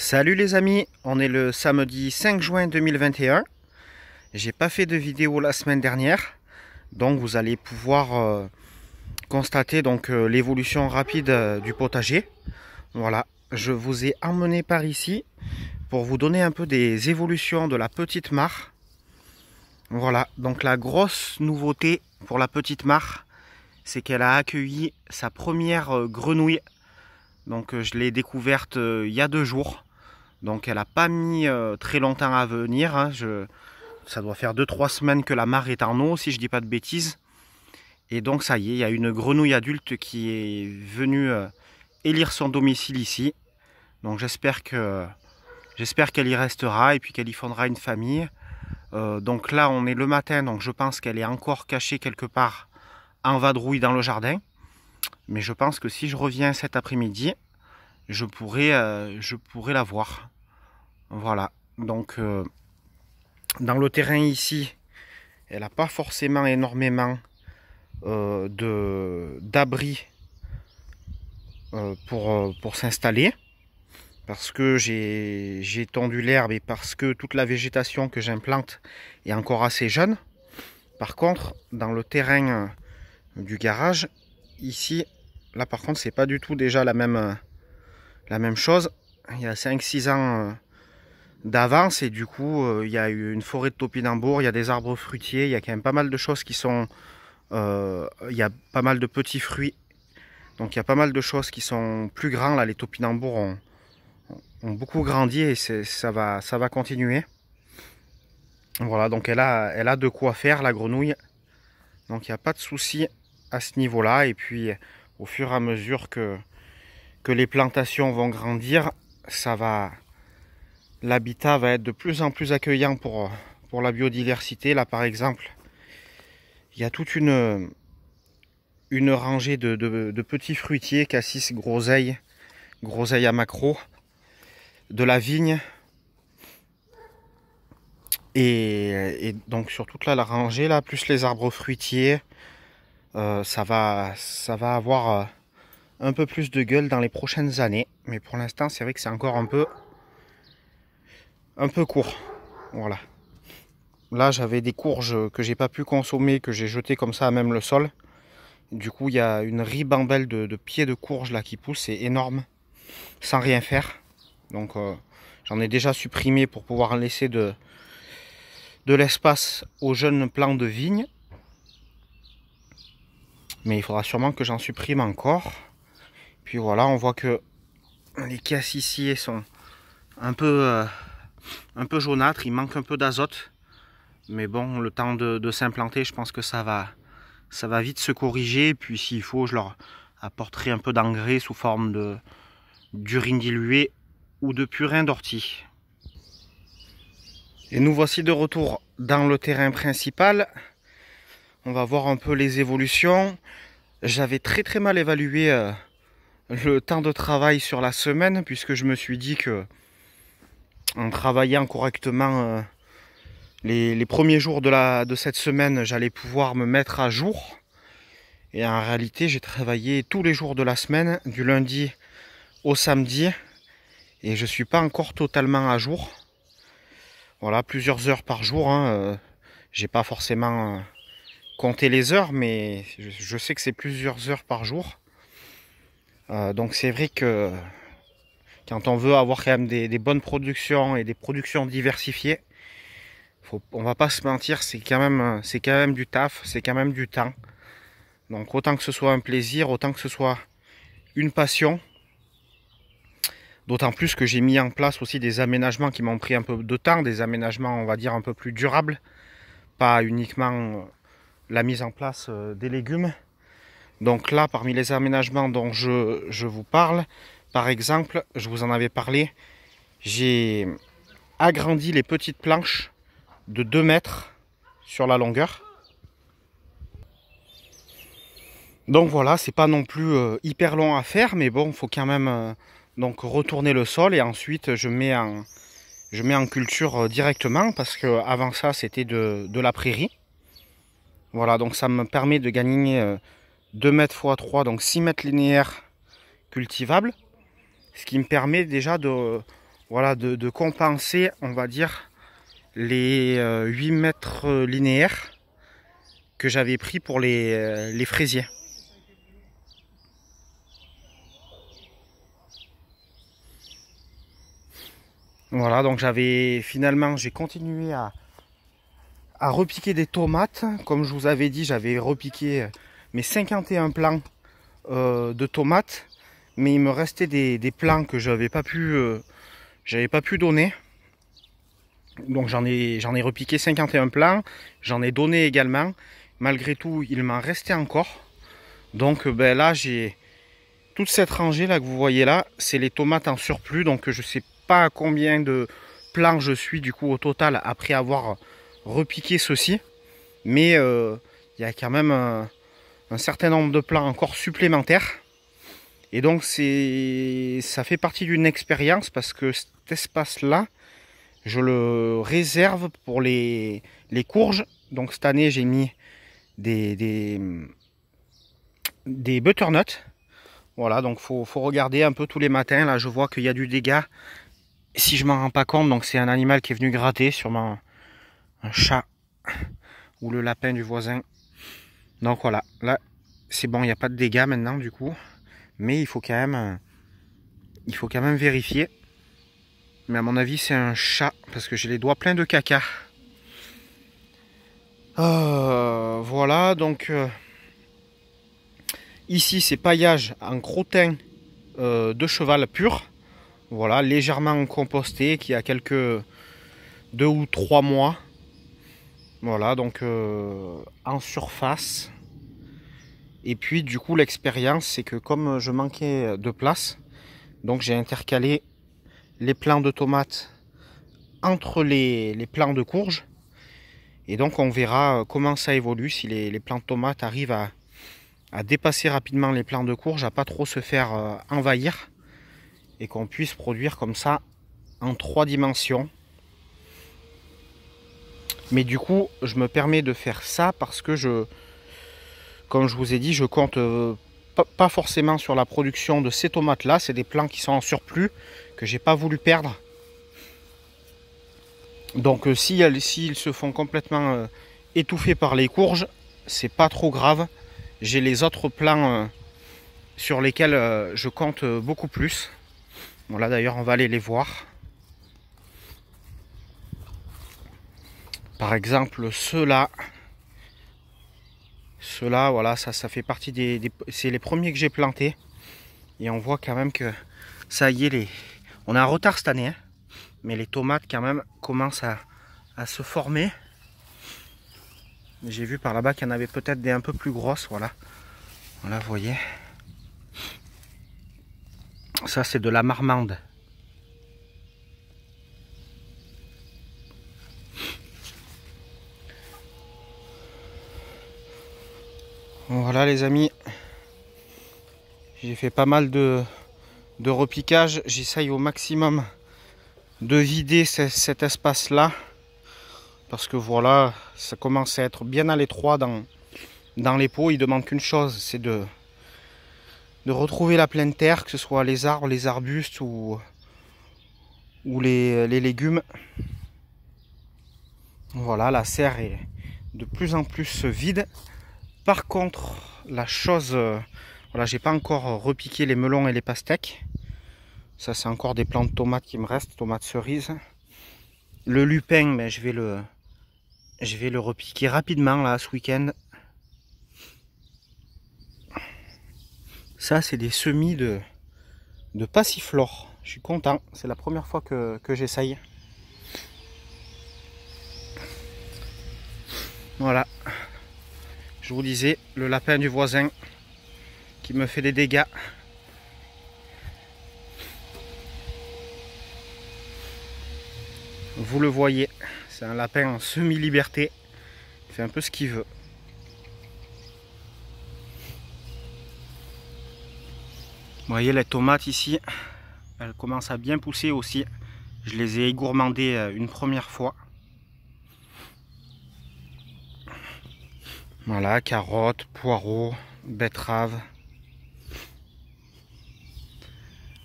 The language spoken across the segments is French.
Salut les amis, on est le samedi 5 juin 2021. J'ai pas fait de vidéo la semaine dernière, donc vous allez pouvoir euh, constater donc euh, l'évolution rapide euh, du potager. Voilà, je vous ai emmené par ici pour vous donner un peu des évolutions de la petite mare. Voilà, donc la grosse nouveauté pour la petite mare, c'est qu'elle a accueilli sa première grenouille. Donc je l'ai découverte il y a deux jours. Donc elle n'a pas mis euh, très longtemps à venir. Hein. ça doit faire 2-3 semaines que la mare est en eau, si je ne dis pas de bêtises. Et donc ça y est, il y a une grenouille adulte qui est venue euh, élire son domicile ici. Donc j'espère que j'espère qu'elle y restera et puis qu'elle y fondera une famille. Euh, donc là on est le matin, donc je pense qu'elle est encore cachée quelque part en vadrouille dans le jardin. Mais je pense que si je reviens cet après-midi, je pourrais, euh, je pourrais la voir. Voilà. Donc, euh, dans le terrain ici, elle n'a pas forcément énormément euh, d'abri pour, pour s'installer. Parce que j'ai tendu l'herbe et parce que toute la végétation que j'implante est encore assez jeune. Par contre, dans le terrain du garage, ici, là par contre, c'est pas du tout déjà la même la même chose. Il y a 5-6 ans euh, d'avance et du coup euh, il y a eu une forêt de topinambours, il y a des arbres fruitiers, il y a quand même pas mal de choses qui sont... Euh, il y a pas mal de petits fruits, donc il y a pas mal de choses qui sont plus grands. Là les topinambours ont, beaucoup grandi et ça va, ça va continuer. Voilà donc elle a, elle a de quoi faire la grenouille. Donc il n'y a pas de souci à ce niveau-là et puis au fur et à mesure que, que les plantations vont grandir, ça va, l'habitat va être de plus en plus accueillant pour, pour la biodiversité. Là, par exemple, il y a toute une, une rangée de, petits fruitiers, cassis, groseilles, groseilles à macro, de la vigne. Et, donc sur toute la, rangée, là, plus les arbres fruitiers, euh, ça, va, ça va avoir... Euh, un peu plus de gueule dans les prochaines années. Mais pour l'instant, c'est vrai que c'est encore un peu, un peu court. Voilà. Là, j'avais des courges que j'ai pas pu consommer, que j'ai jeté comme ça à même le sol. Du coup, il y a une ribambelle de, pieds de courge là qui pousse, c'est énorme, sans rien faire. Donc, euh, j'en ai déjà supprimé pour pouvoir laisser de, de l'espace aux jeunes plants de vigne. Mais il faudra sûrement que j'en supprime encore puis voilà, on voit que les caisses ici sont un peu, euh, un peu jaunâtres. Il manque un peu d'azote. Mais bon, le temps de, s'implanter, je pense que ça va, ça va vite se corriger. Puis s'il faut, je leur apporterai un peu d'engrais sous forme de d'urine diluée ou de purin d'ortie. Et nous voici de retour dans le terrain principal. On va voir un peu les évolutions. J'avais très très mal évalué euh, le temps de travail sur la semaine, puisque je me suis dit que en travaillant correctement euh, les, premiers jours de, la, de cette semaine, j'allais pouvoir me mettre à jour. Et en réalité, j'ai travaillé tous les jours de la semaine, du lundi au samedi, et je ne suis pas encore totalement à jour. Voilà, plusieurs heures par jour. Je hein, n'ai euh, j'ai pas forcément euh, compté les heures, mais je sais que c'est plusieurs heures par jour. Euh, donc c'est vrai que quand on veut avoir quand même des, bonnes productions et des productions diversifiées, faut, on va pas se mentir, c'est quand c'est quand même du taf, c'est quand même du temps. Donc autant que ce soit un plaisir, autant que ce soit une passion. D'autant plus que j'ai mis en place aussi des aménagements qui m'ont pris un peu de temps, des aménagements on va dire un peu plus durables, pas uniquement euh, la mise en place euh, des légumes. Donc là, parmi les aménagements dont je, vous parle, par exemple, je vous en avais parlé, j'ai agrandi les petites planches de 2 mètres sur la longueur. Donc voilà, c'est pas non plus euh, hyper long à faire, mais bon, il faut quand même euh, donc retourner le sol et ensuite je mets en, je mets en culture euh, directement parce que avant ça c'était de, de, la prairie. Voilà, donc ça me permet de gagner 2 mètres x 3, donc 6 mètres linéaires cultivables. Ce qui me permet déjà de, voilà, de, compenser, on va dire, les 8 euh, mètres linéaires que j'avais pris pour les, euh, les fraisiers. Voilà, donc j'avais finalement, j'ai continué à, à repiquer des tomates. Comme je vous avais dit, j'avais repiqué euh, mes 51 plants euh, de tomates, mais il me restait des, des plants que j'avais pas pu, euh, j'avais pas pu donner. Donc j'en ai, j'en ai repiqué 51 plants, j'en ai donné également. Malgré tout, il m'en restait encore. Donc euh, ben là, j'ai toute cette rangée là que vous voyez là, c'est les tomates en surplus. Donc je sais pas combien de plants je suis du coup au total après avoir repiqué ceci. Mais il y a quand même un certain nombre de plants encore supplémentaires. Et donc c'est ça fait partie d'une expérience parce que cet espace-là, je le réserve pour les, les courges. Donc cette année, j'ai mis des, des, des butternuts. Voilà, donc faut, faut regarder un peu tous les matins. Là, je vois qu'il y a du dégât. Si je m'en rends pas compte, donc c'est un animal qui est venu gratter, sûrement un chat ou le lapin du voisin. Donc voilà, là c'est bon, il n'y a pas de dégâts maintenant du coup. Mais il faut quand même, euh, il faut quand même vérifier. Mais à mon avis c'est un chat parce que j'ai les doigts pleins de caca. Euh, voilà, donc euh, ici c'est paillage en crottin de cheval pur. Voilà, légèrement composté qui a quelques deux ou trois mois. Voilà, donc euh, en surface. Et puis du coup l'expérience c'est que comme je manquais de place, donc j'ai intercalé les plants de tomates entre les, les, plants de courges. Et donc on verra euh, comment ça évolue, si les, les plants de tomates arrivent à, dépasser rapidement les plants de courges, à pas trop se faire euh, envahir, et qu'on puisse produire comme ça en trois dimensions mais du coup, je me permets de faire ça parce que je, comme je vous ai dit, je compte euh, pas forcément sur la production de ces tomates là. C'est des plants qui sont en surplus que j'ai pas voulu perdre. Donc euh, si s'ils se font complètement euh, étouffés par les courges, c'est pas trop grave. J'ai les autres plants sur lesquels je compte beaucoup plus. Bon là d'ailleurs on va aller les voir. Par exemple, ceux-là. Ceux-là, voilà, ça, ça fait partie des... c'est les premiers que j'ai plantés. Et on voit quand même que ça y est, les, on a un retard cette année. Hein. mais les tomates, quand même, commencent à, se former. J'ai vu par là-bas qu'il y en avait peut-être des un peu plus grosses, voilà. Voilà, vous voyez. Ça, c'est de la marmande. Voilà les amis, j'ai fait pas mal de, de repiquage. J'essaye au maximum de vider cet espace là. Parce que voilà, ça commence à être bien à l'étroit dans, dans les pots. Il demande qu'une chose, c'est de, de retrouver la pleine terre, que ce soit les arbres, les arbustes ou, ou les, les légumes. Voilà, la serre est de plus en plus vide. Par contre, la chose, euh, voilà, j'ai pas encore repiqué les melons et les pastèques. Ça, c'est encore des plantes de tomates qui me restent, tomates cerises. Le lupin, mais ben, je vais le, je vais le repiquer rapidement là ce week-end. Ça, c'est des semis de, de passiflore. Je suis content, c'est la première fois que, que j'essaye. Voilà je vous disais, le lapin du voisin qui me fait des dégâts vous le voyez c'est un lapin en semi-liberté il fait un peu ce qu'il veut voyez les tomates ici elles commencent à bien pousser aussi je les ai gourmandées euh, une première fois Voilà, carottes, poireaux, betteraves.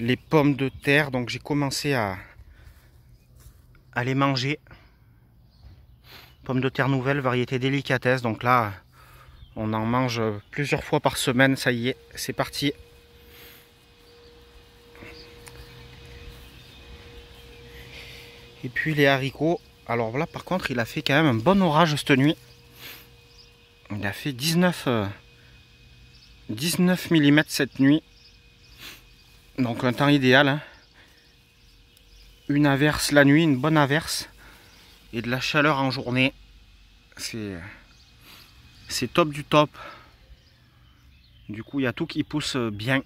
Les pommes de terre, donc j'ai commencé à, les manger. Pommes de terre nouvelles, variété délicatesse. Donc là, on en mange plusieurs fois par semaine. Ça y est, c'est parti. Et puis les haricots. Alors là, par contre, il a fait quand même un bon orage cette nuit. Il a fait 19, 19 mm cette nuit. Donc un temps idéal. Hein. Une averse la nuit, une bonne averse. Et de la chaleur en journée. C'est top du top. Du coup, il y a tout qui pousse euh, bien.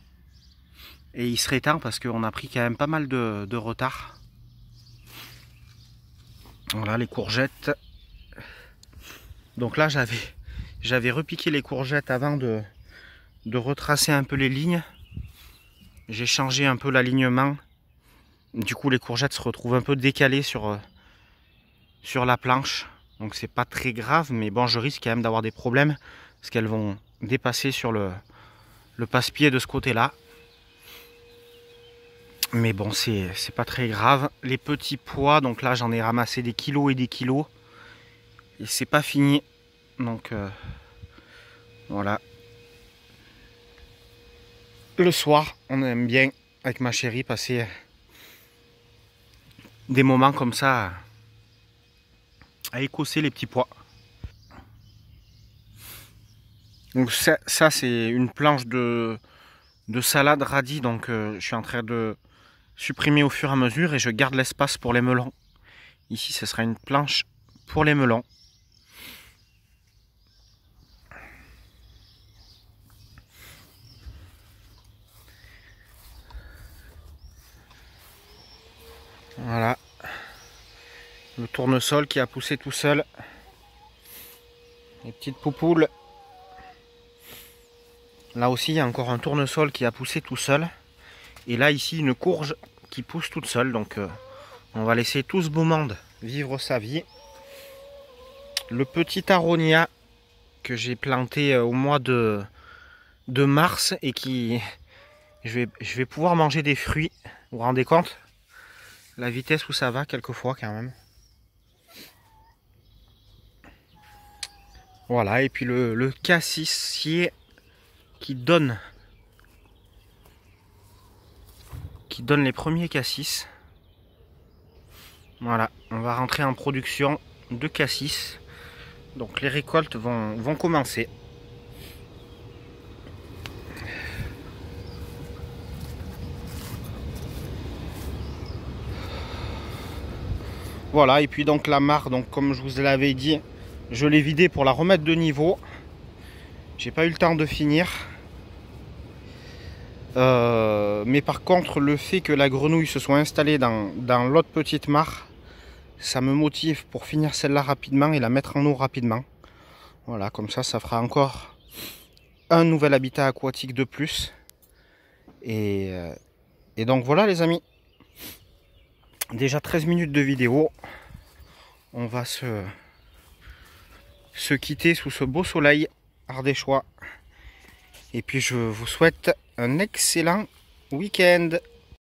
Et il serait temps parce qu'on a pris quand même pas mal de retard. Voilà les courgettes. Donc là, j'avais j'avais repiqué les courgettes avant de, de retracer un peu les lignes. J'ai changé un peu l'alignement. Du coup, les courgettes se retrouvent un peu décalées sur, euh, sur la planche. Donc c'est pas très grave, mais bon, je risque quand même d'avoir des problèmes parce qu'elles vont dépasser sur le, le passe-pied de ce côté-là. Mais bon, c'est pas très grave. Les petits pois, donc là j'en ai ramassé des kilos et des kilos. Et c'est pas fini. Donc euh, voilà. Le soir, on aime bien avec ma chérie passer des moments comme ça à écosser les petits pois. Donc ça, c'est une planche de, de salade radis. Donc euh, je suis en train de supprimer au fur et à mesure et je garde l'espace pour les melons. Ici, ce sera une planche pour les melons. Voilà. Le tournesol qui a poussé tout seul. Les petites poupoules. Là aussi, il y a encore un tournesol qui a poussé tout seul. Et là, ici, une courge qui pousse toute seule. Donc, euh, on va laisser tout ce beau monde vivre sa vie. Le petit aronia que j'ai planté euh, au mois de, mars et qui... Je vais, je vais pouvoir manger des fruits. Vous vous rendez compte la vitesse où ça va quelquefois quand même. Voilà, et puis le, le cassissier qui donne qui donne les premiers cassis. Voilà, on va rentrer en production de cassis. Donc les récoltes vont, vont commencer. Voilà, et puis donc la mare, donc comme je vous l'avais dit, je l'ai vidée pour la remettre de niveau. J'ai pas eu le temps de finir. Euh, mais par contre, le fait que la grenouille se soit installée dans, l'autre petite mare, ça me motive pour finir celle-là rapidement et la mettre en eau rapidement. Voilà, comme ça, ça fera encore un nouvel habitat aquatique de plus. et euh, donc voilà les amis. Déjà 13 minutes de vidéo. On va se, se quitter sous ce beau soleil ardéchois. Et puis je vous souhaite un excellent week-end.